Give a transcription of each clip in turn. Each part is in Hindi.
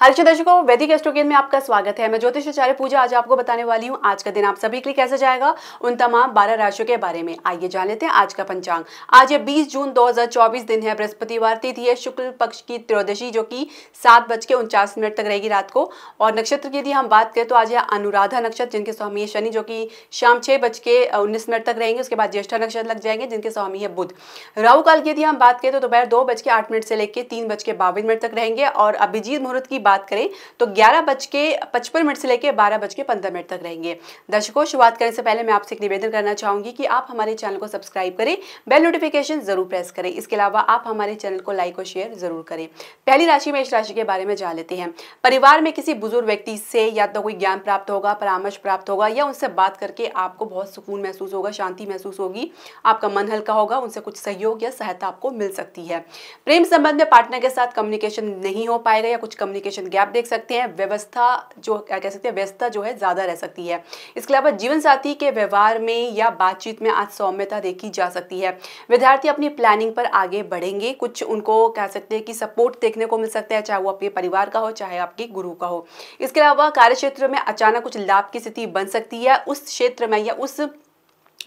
हर्ष दर्शकों वैदिक एस्ट्रोगेन में आपका स्वागत है मैं ज्योतिष आचार्य पूजा आज आपको बताने वाली हूँ आज का दिन आप सभी के लिए कैसे जाएगा उन तमाम बारह राशियों के बारे में आइए जान लेते हैं आज का पंचांग आज है बीस जून चौबीस दिन है बृहस्पतिवार तिथि है शुक्ल पक्ष की त्रयोदशी जो की सात बज के उनचास मिनट तक रहेगी रात को और नक्षत्र की यदि हम बात करें तो आज है अनुराधा नक्षत्र जिनके स्वामी है शनि जो की शाम छह बज के उन्नीस मिनट तक रहेंगे उसके बाद ज्येष्ठा नक्षत्र लग जाएंगे जिनके स्वामी है बुद्ध राहु काल की यदि हम बात करें तो दोपहर दो बज के आठ मिनट से लेकर तीन बज के बावन मिनट तक रहेंगे और अभिजीत मुहूर्त की बात करें तो ग्यारह बज के पचपन मिनट से लेकर बारह बज के पंद्रह मिनट तक रहेंगे दर्शकों शुरुआत करने से पहले मैं आपसे एक निवेदन करना चाहूंगी कि आप हमारे चैनल को सब्सक्राइब करें बेल नोटिफिकेशन जरूर प्रेस करें इसके अलावा आप हमारे चैनल को लाइक और शेयर जरूर करें पहली राशि में इस राशि के बारे में जान लेते हैं परिवार में किसी बुजुर्ग व्यक्ति से या तो कोई ज्ञान प्राप्त होगा परामर्श प्राप्त होगा या उनसे बात करके आपको बहुत सुकून महसूस होगा शांति महसूस होगी आपका मन हल्का होगा उनसे कुछ सहयोग या सहायता आपको मिल सकती है प्रेम संबंध में पार्टनर के साथ कम्युनिकेशन नहीं हो पाएगा या कुछ कम्युनिकेशन एजुकेशन गैप देख सकते हैं व्यवस्था जो क्या कह सकते हैं व्यवस्था जो है ज़्यादा रह सकती है इसके अलावा जीवन साथी के व्यवहार में या बातचीत में आज सौम्यता देखी जा सकती है विद्यार्थी अपनी प्लानिंग पर आगे बढ़ेंगे कुछ उनको कह सकते हैं कि सपोर्ट देखने को मिल सकता है चाहे वो आपके परिवार का हो चाहे आपके गुरु का हो इसके अलावा कार्य में अचानक कुछ लाभ की स्थिति बन सकती है उस क्षेत्र में या उस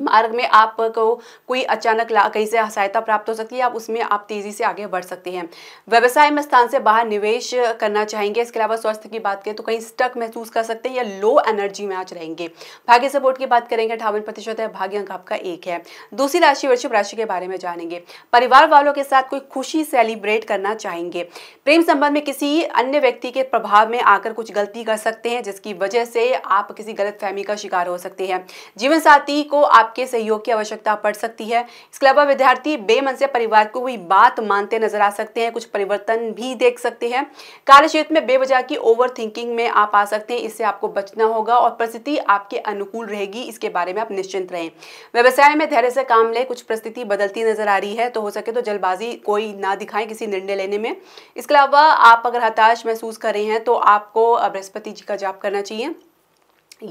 मार्ग में आपको कोई अचानक कहीं से सहायता प्राप्त हो सकती है आप उसमें आप तेजी से आगे बढ़ सकते हैं व्यवसाय में स्थान से बाहर निवेश करना चाहेंगे इसके अलावा स्वास्थ्य की बात करें तो कहीं स्टक महसूस कर सकते हैं या लो एनर्जी में आज रहेंगे भाग्य सपोर्ट की बात करेंगे अठावन प्रतिशत है भाग्य अंक आपका एक है दूसरी राशि वृक्षभ राशि के बारे में जानेंगे परिवार वालों के साथ कोई खुशी सेलिब्रेट करना चाहेंगे प्रेम संबंध में किसी अन्य व्यक्ति के प्रभाव में आकर कुछ गलती कर सकते हैं जिसकी वजह से आप किसी गलत का शिकार हो सकते हैं जीवन साथी को आपके सहयोग की आवश्यकता पड़ सकती है इसके अलावा विद्यार्थी बेमन से परिवार को हुई बात मानते नजर आ सकते हैं कुछ परिवर्तन भी देख सकते हैं कार्य क्षेत्र में बेवजह की ओवर थिंकिंग में आप आ सकते हैं इससे आपको बचना होगा और परिस्थिति आपके अनुकूल रहेगी इसके बारे में आप निश्चिंत रहें व्यवसाय में धैर्य से काम लें कुछ परिस्थिति बदलती नजर आ रही है तो हो सके तो जल्दबाजी कोई ना दिखाएं किसी निर्णय लेने में इसके अलावा आप अगर हताश महसूस कर रहे हैं तो आपको बृहस्पति जी का जाप करना चाहिए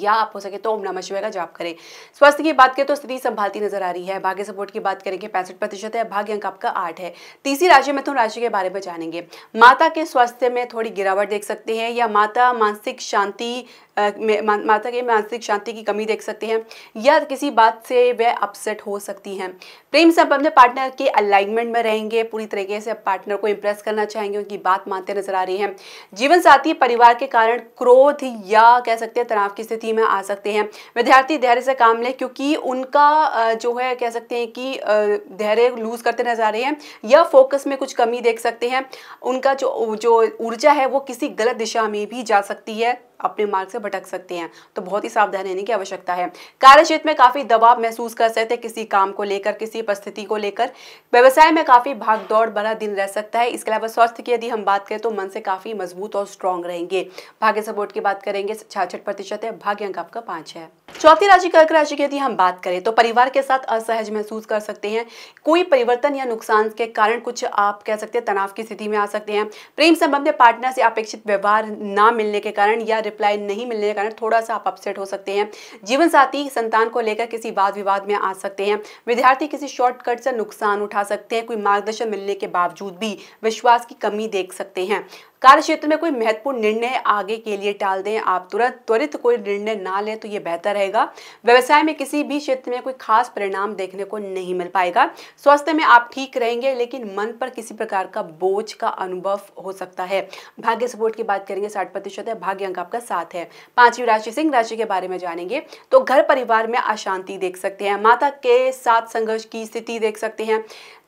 या आप हो सके तो ओम नमः शिवाय का जाप करें स्वास्थ्य की बात करें तो स्त्री संभालती नजर आ रही है भाग्य सपोर्ट की बात करेंगे पैंसठ प्रतिशत है भाग्य अंक आपका आठ है तीसरी राशि मिथुन तो राशि के बारे में जानेंगे माता के स्वास्थ्य में थोड़ी गिरावट देख सकते हैं या माता मानसिक शांति माता के मानसिक शांति की कमी देख सकते हैं या किसी बात से वह अपसेट हो सकती हैं प्रेम संबंध में पार्टनर के अलाइनमेंट में रहेंगे पूरी तरीके से पार्टनर को इम्प्रेस करना चाहेंगे उनकी बात मानते नजर आ रही है जीवन साथी परिवार के कारण क्रोध या कह सकते हैं तनाव की स्थिति स्थिति में आ सकते हैं विद्यार्थी धैर्य से काम लें क्योंकि उनका जो है कह सकते हैं कि धैर्य लूज करते नजर आ रहे हैं या फोकस में कुछ कमी देख सकते हैं उनका जो जो ऊर्जा है वो किसी गलत दिशा में भी जा सकती है अपने मार्ग से भटक सकते हैं तो बहुत ही सावधान रहने की आवश्यकता है कार्य क्षेत्र में काफी दबाव महसूस कर सकते हैं किसी काम को लेकर किसी परिस्थिति को लेकर व्यवसाय में काफी भाग दौड़ भरा दिन रह सकता है इसके अलावा स्वास्थ्य की यदि हम बात करें तो मन से काफी मजबूत और स्ट्रांग रहेंगे भाग्य सपोर्ट की बात करेंगे छाछठ प्रतिशत है भाग्य अंक आपका पांच है चौथी राशि कर्क राशि की यदि हम बात करें तो परिवार के साथ असहज महसूस कर सकते हैं कोई परिवर्तन या नुकसान के कारण कुछ आप कह सकते हैं तनाव की स्थिति में आ सकते हैं प्रेम संबंध में पार्टनर से अपेक्षित व्यवहार ना मिलने के कारण या रिप्लाई नहीं मिलने के कारण थोड़ा सा आप अपसेट हो सकते हैं जीवन साथी संतान को लेकर किसी वाद विवाद में आ सकते हैं विद्यार्थी किसी शॉर्टकट से नुकसान उठा सकते हैं कोई मार्गदर्शन मिलने के बावजूद भी विश्वास की कमी देख सकते हैं कार्य क्षेत्र में कोई महत्वपूर्ण निर्णय आगे के लिए टाल दें आप तुरंत त्वरित कोई निर्णय ना लें तो ये बेहतर रहेगा व्यवसाय में किसी भी क्षेत्र में कोई खास परिणाम देखने को नहीं मिल पाएगा स्वास्थ्य में आप ठीक रहेंगे लेकिन मन पर किसी प्रकार का बोझ का अनुभव हो सकता है भाग्य सपोर्ट की बात करेंगे साठ प्रतिशत है भाग्य अंक आपका साथ है पांचवी राशि सिंह राशि के बारे में जानेंगे तो घर परिवार में अशांति देख सकते हैं माता के साथ संघर्ष की स्थिति देख सकते हैं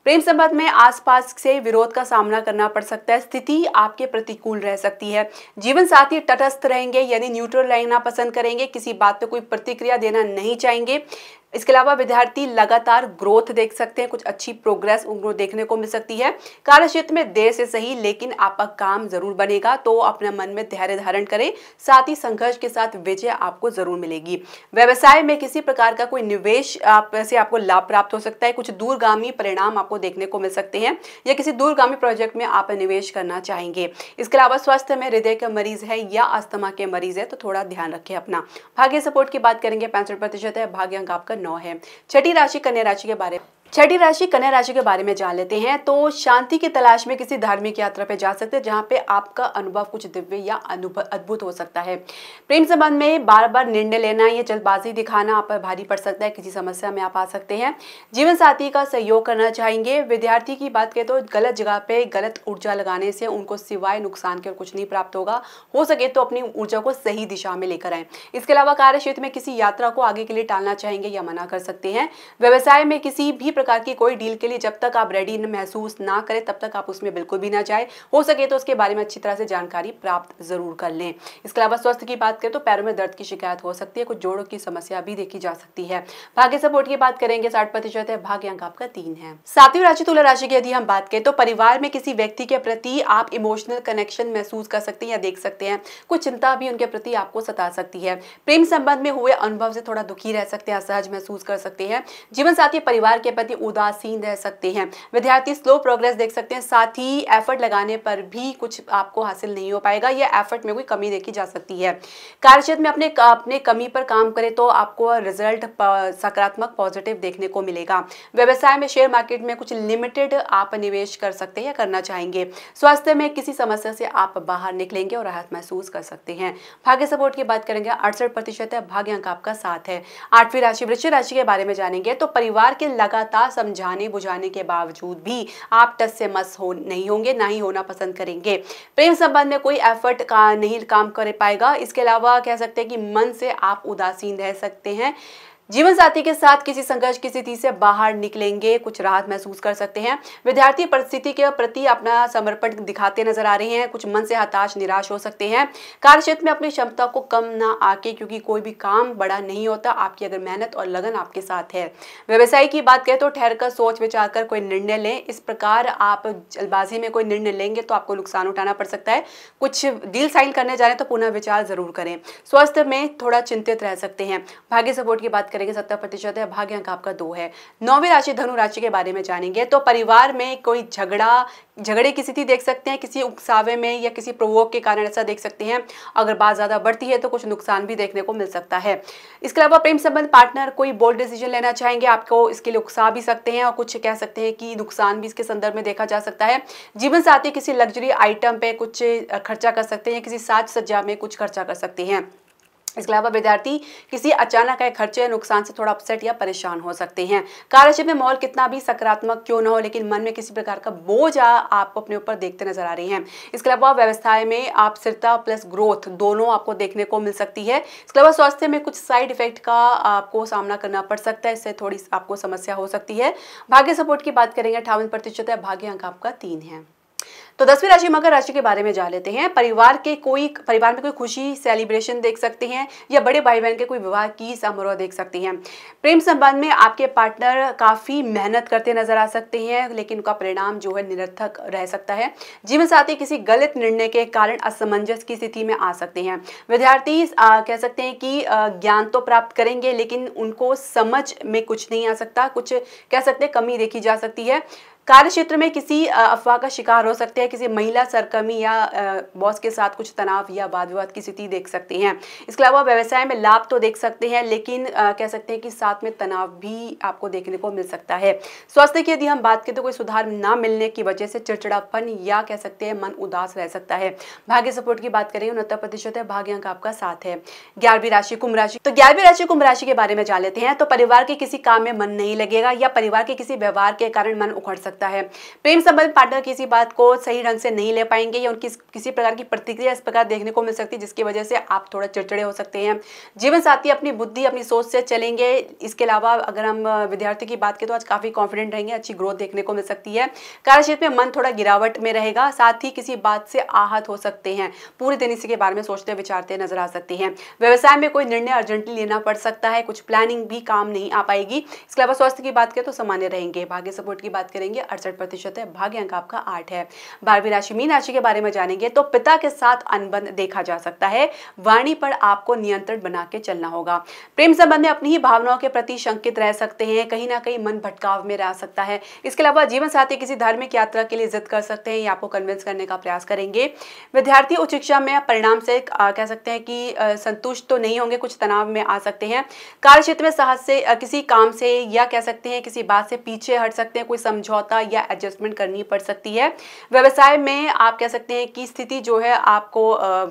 प्रेम संबंध में आसपास से विरोध का सामना करना पड़ सकता है स्थिति आपके प्रतिकूल रह सकती है जीवन साथी तटस्थ रहेंगे यानी न्यूट्रल रहना पसंद करेंगे किसी बात पर कोई प्रतिक्रिया देना नहीं चाहेंगे इसके अलावा विद्यार्थी लगातार ग्रोथ देख सकते हैं कुछ अच्छी प्रोग्रेस उनको देखने को मिल सकती है कार्य क्षेत्र में देर से सही लेकिन आपका काम जरूर बनेगा तो अपने मन में धैर्य धारण करें साथ ही संघर्ष के साथ विजय आपको जरूर मिलेगी व्यवसाय में किसी प्रकार का कोई निवेश आप से आपको लाभ प्राप्त हो सकता है कुछ दूरगामी परिणाम आपको देखने को मिल सकते हैं या किसी दूरगामी प्रोजेक्ट में आप निवेश करना चाहेंगे इसके अलावा स्वास्थ्य में हृदय का मरीज है या अस्थमा के मरीज है तो थोड़ा ध्यान रखें अपना भाग्य सपोर्ट की बात करेंगे पैंसठ प्रतिशत है अंक आपका नौ है छठी राशि कन्या राशि के बारे में छठी राशि कन्या राशि के बारे में जान लेते हैं तो शांति की तलाश में किसी धार्मिक यात्रा पे जा सकते हैं जहाँ पे आपका अनुभव कुछ दिव्य या अनुभव अद्भुत हो सकता है प्रेम संबंध में बार बार निर्णय लेना या जल्दबाजी दिखाना आप पर भारी पड़ सकता है किसी समस्या में आप आ सकते हैं जीवन साथी का सहयोग करना चाहेंगे विद्यार्थी की बात करें तो गलत जगह पे गलत ऊर्जा लगाने से उनको सिवाय नुकसान के और कुछ नहीं प्राप्त होगा हो सके तो अपनी ऊर्जा को सही दिशा में लेकर आए इसके अलावा कार्य क्षेत्र में किसी यात्रा को आगे के लिए टालना चाहेंगे या मना कर सकते हैं व्यवसाय में किसी भी प्रकार की कोई डील के लिए जब तक आप रेडी महसूस ना करें तब तक आप उसमें बिल्कुल भी ना जाए हो सके तो उसके बारे में अच्छी तरह से जानकारी प्राप्त जरूर कर लें इसके अलावा स्वास्थ्य की बात करें तो पैरों में दर्द की शिकायत हो सकती है कुछ जोड़ों की समस्या भी देखी जा सकती है भाग्य सपोर्ट की बात करेंगे साठ प्रतिशत है भाग्य अंक आपका तीन है सातवीं राशि तुला राशि की यदि हम बात करें तो परिवार में किसी व्यक्ति के प्रति आप इमोशनल कनेक्शन महसूस कर सकते हैं या देख सकते हैं कुछ चिंता भी उनके प्रति आपको सता सकती है प्रेम संबंध में हुए अनुभव से थोड़ा दुखी रह सकते हैं असहज महसूस कर सकते हैं जीवन साथी परिवार के प्रति विद्यार्थी उदासीन रह सकते हैं विद्यार्थी स्लो प्रोग्रेस देख सकते हैं साथ ही एफर्ट लगाने पर भी कुछ आपको हासिल नहीं हो पाएगा या एफर्ट में कोई कमी देखी जा सकती है कार्यक्षेत्र में अपने अपने कमी पर काम करें तो आपको रिजल्ट सकारात्मक पॉजिटिव देखने को मिलेगा व्यवसाय में शेयर मार्केट में कुछ लिमिटेड आप निवेश कर सकते हैं या करना चाहेंगे स्वास्थ्य में किसी समस्या से आप बाहर निकलेंगे और राहत महसूस कर सकते हैं भाग्य सपोर्ट की बात करेंगे अड़सठ प्रतिशत भाग्य अंक आपका साथ है आठवीं राशि वृक्ष राशि के बारे में जानेंगे तो परिवार के लगातार लगातार समझाने बुझाने के बावजूद भी आप टस से मस हो नहीं होंगे ना ही होना पसंद करेंगे प्रेम संबंध में कोई एफर्ट का नहीं काम कर पाएगा इसके अलावा कह सकते हैं कि मन से आप उदासीन रह सकते हैं जीवन साथी के साथ किसी संघर्ष की स्थिति से बाहर निकलेंगे कुछ राहत महसूस कर सकते हैं विद्यार्थी परिस्थिति के प्रति अपना समर्पण दिखाते नजर आ रहे हैं कुछ मन से हताश निराश हो सकते हैं कार्य क्षेत्र में अपनी क्षमता को कम ना आके क्योंकि कोई भी काम बड़ा नहीं होता आपकी अगर मेहनत और लगन आपके साथ है व्यवसाय की बात करें तो ठहर कर सोच विचार कर कोई निर्णय लें इस प्रकार आप जल्दबाजी में कोई निर्णय लेंगे तो आपको नुकसान उठाना पड़ सकता है कुछ डील साइन करने जा रहे हैं तो पुनः विचार जरूर करें स्वास्थ्य में थोड़ा चिंतित रह सकते हैं भाग्य सपोर्ट की बात करेंगे सत्तर प्रतिशत है भाग्य अंक आपका दो है नौवीं राशि धनु राशि के बारे में जानेंगे तो परिवार में कोई झगड़ा झगड़े की स्थिति देख सकते हैं किसी उकसावे में या किसी प्रवोक के कारण ऐसा देख सकते हैं अगर बात ज़्यादा बढ़ती है तो कुछ नुकसान भी देखने को मिल सकता है इसके अलावा प्रेम संबंध पार्टनर कोई बोल्ड डिसीजन लेना चाहेंगे आपको इसके लिए उकसा भी सकते हैं और कुछ कह सकते हैं कि नुकसान भी इसके संदर्भ में देखा जा सकता है जीवन साथी किसी लग्जरी आइटम पे कुछ खर्चा कर सकते हैं किसी साज सज्जा में कुछ खर्चा कर सकते हैं इसके अलावा विद्यार्थी किसी अचानक आए खर्चे या नुकसान से थोड़ा अपसेट या परेशान हो सकते हैं कार्यक्षेत्र में माहौल कितना भी सकारात्मक क्यों ना हो लेकिन मन में किसी प्रकार का बोझ आपको अपने ऊपर देखते नजर आ रही है इसके अलावा व्यवस्थाएं में आप स्थिरता प्लस ग्रोथ दोनों आपको देखने को मिल सकती है इसके अलावा स्वास्थ्य में कुछ साइड इफेक्ट का आपको सामना करना पड़ सकता है इससे थोड़ी आपको समस्या हो सकती है भाग्य सपोर्ट की बात करेंगे अठावन प्रतिशत है भाग्य अंक आपका तीन है तो दसवीं राशि मकर राशि के बारे में जान लेते हैं परिवार के कोई परिवार में कोई खुशी सेलिब्रेशन देख सकते हैं या बड़े भाई बहन के कोई विवाह की समारोह देख सकते हैं प्रेम संबंध में आपके पार्टनर काफ़ी मेहनत करते नजर आ सकते हैं लेकिन उनका परिणाम जो है निरर्थक रह सकता है जीवन साथी किसी गलत निर्णय के कारण असमंजस की स्थिति में आ सकते हैं विद्यार्थी कह सकते हैं कि ज्ञान तो प्राप्त करेंगे लेकिन उनको समझ में कुछ नहीं आ सकता कुछ कह सकते हैं कमी देखी जा सकती है कार्य क्षेत्र में किसी अफवाह का शिकार हो सकते हैं किसी महिला सरकमी या बॉस के साथ कुछ तनाव या वाद विवाद की स्थिति देख सकते हैं इसके अलावा व्यवसाय में लाभ तो देख सकते हैं लेकिन कह सकते हैं कि साथ में तनाव भी आपको देखने को मिल सकता है स्वास्थ्य की यदि हम बात करें तो कोई सुधार न मिलने की वजह से चिड़चिड़ापन या कह सकते हैं मन उदास रह सकता है भाग्य सपोर्ट की बात करें उनहत्तर प्रतिशत है भाग्य अंक आपका साथ है ग्यारहवीं राशि कुंभ राशि तो ग्यारहवीं राशि कुंभ राशि के बारे में जान लेते हैं तो परिवार के किसी काम में मन नहीं लगेगा या परिवार के किसी व्यवहार के कारण मन उखड़ सकता सकता है प्रेम संबंध पार्टनर किसी बात को सही ढंग से नहीं ले पाएंगे या उनकी किसी प्रकार की प्रतिक्रिया इस प्रकार देखने को मिल सकती है जिसकी वजह से आप थोड़ा चिड़चिड़े हो सकते हैं जीवन साथी अपनी बुद्धि अपनी सोच से चलेंगे इसके अलावा अगर हम विद्यार्थी की बात करें तो आज काफ़ी कॉन्फिडेंट रहेंगे अच्छी ग्रोथ देखने को मिल सकती है कार्यक्षेत्र में मन थोड़ा गिरावट में रहेगा साथ ही किसी बात से आहत हो सकते हैं पूरे दिन इसी के बारे में सोचते विचारते नजर आ सकते हैं व्यवसाय में कोई निर्णय अर्जेंटली लेना पड़ सकता है कुछ प्लानिंग भी काम नहीं आ पाएगी इसके अलावा स्वास्थ्य की बात करें तो सामान्य रहेंगे भाग्य सपोर्ट की बात करेंगे अड़सठ प्रतिशत है भाग्य अंक आपका आठ है बारहवीं राशि मीन राशि के बारे में जानेंगे तो पिता के साथ अनबन देखा जा सकता है वाणी पर आपको नियंत्रण बना के चलना होगा प्रेम संबंध में अपनी ही भावनाओं के प्रति शंकित रह सकते हैं कहीं ना कहीं मन भटकाव में रह सकता है इसके अलावा जीवन साथी किसी धार्मिक यात्रा के लिए जिद कर सकते हैं या आपको कन्विंस करने का प्रयास करेंगे विद्यार्थी उच्च शिक्षा में परिणाम से कह सकते हैं कि संतुष्ट तो नहीं होंगे कुछ तनाव में आ सकते हैं कार्य क्षेत्र में साहस से किसी काम से या कह सकते हैं किसी बात से पीछे हट सकते हैं कोई समझौता या एडजस्टमेंट करनी पड़ सकती है व्यवसाय में आप कह सकते हैं कि स्थिति जो है आपको आ,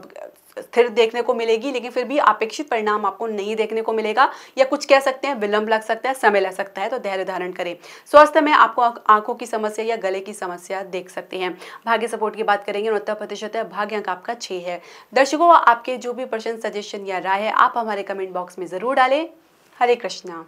स्थिर देखने को मिलेगी लेकिन फिर भी अपेक्षित परिणाम आपको नहीं देखने को मिलेगा या कुछ कह सकते हैं विलंब लग सकता है समय लग सकता है तो धैर्य धारण करें स्वास्थ्य में आपको आंखों की समस्या या गले की समस्या देख सकते हैं भाग्य सपोर्ट की बात करेंगे उनहत्तर प्रतिशत है भाग्य अंक आपका छः है दर्शकों आपके जो भी प्रश्न सजेशन या राय है आप हमारे कमेंट बॉक्स में ज़रूर डालें हरे कृष्णा